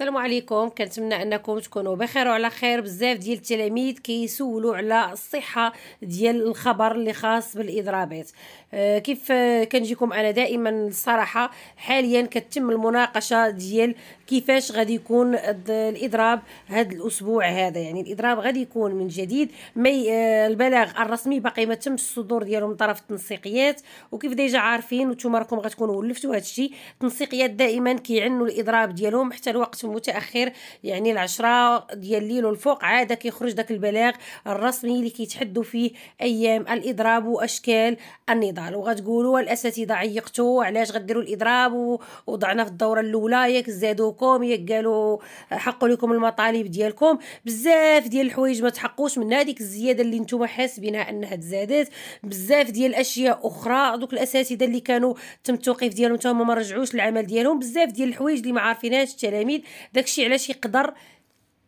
السلام عليكم كنتمنى انكم تكونوا بخير وعلى خير بزاف ديال التلاميذ كيسولوا على الصحه ديال الخبر اللي خاص بالاضرابات أه كيف كنجيكم انا دائما الصراحه حاليا كتم المناقشه ديال كيفاش غادي يكون الاضراب هذا الاسبوع هذا يعني الاضراب غادي يكون من جديد مي آه، البلاغ الرسمي باقي ما تمش الصدور ديالو من طرف التنسيقيات وكيف ديجا عارفين وانتم راكم غتكونوا ولفتوا هذا الشيء التنسيقيات دائما كيعنوا الاضراب ديالهم حتى الوقت المتاخر يعني العشرة ديال الليل والفوق عاده كيخرج داك البلاغ الرسمي اللي كيتحدوا فيه ايام الاضراب واشكال النضال وغتقولوا الاساتذه عيقتوا علاش غديروا الاضراب وضعنا في الدوره الاولى ياك زادوكم ياك قالوا حقوا لكم المطالب ديالكم بزاف ديال الحوايج ما تحقوش من هذيك الزياده اللي نتوما حاسبينها انها تزادت بزاف ديال الاشياء اخرى دوك الاساتذه اللي كانوا تم التوقيف ديالهم حتى هما ما رجعوش العمل ديالهم بزاف ديال الحوايج اللي ما عارفينهاش التلاميذ داكشي علاش يقدر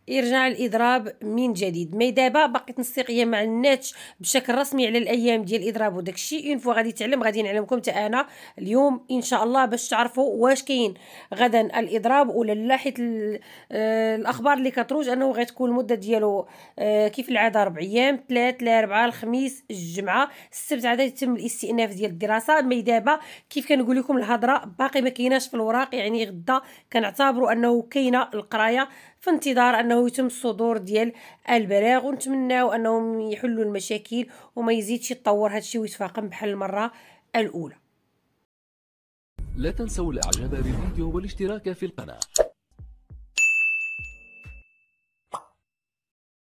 يرجع الاضراب من جديد مي دابا باقي تنسيقيه مع الناتش بشكل رسمي على الايام ديال الاضراب وداكشي اون فوا غادي تعلم غادي نعلمكم حتى انا اليوم ان شاء الله باش تعرفوا واش كاين غدا الاضراب ولا لا حيت آه، الاخبار اللي كتروج انه غتكون المده ديالو آه، كيف العاده 4 ايام 3 الاربعاء الخميس الجمعه السبت عاد يتم الاستئناف ديال الدراسه مي دابا كيف كنقول لكم الهضره باقي ما كايناش في الوراق يعني غدا كنعتبروا انه كاينه القرايه في انتظار انه انه يتم الصدور ديال البلاغ ونتمناو انهم يحلوا المشاكل وما يزيدش يتطور هذا الشيء ويتفاقم بحال المره الاولى لا تنسوا الاعجاب بالفيديو والاشتراك في القناه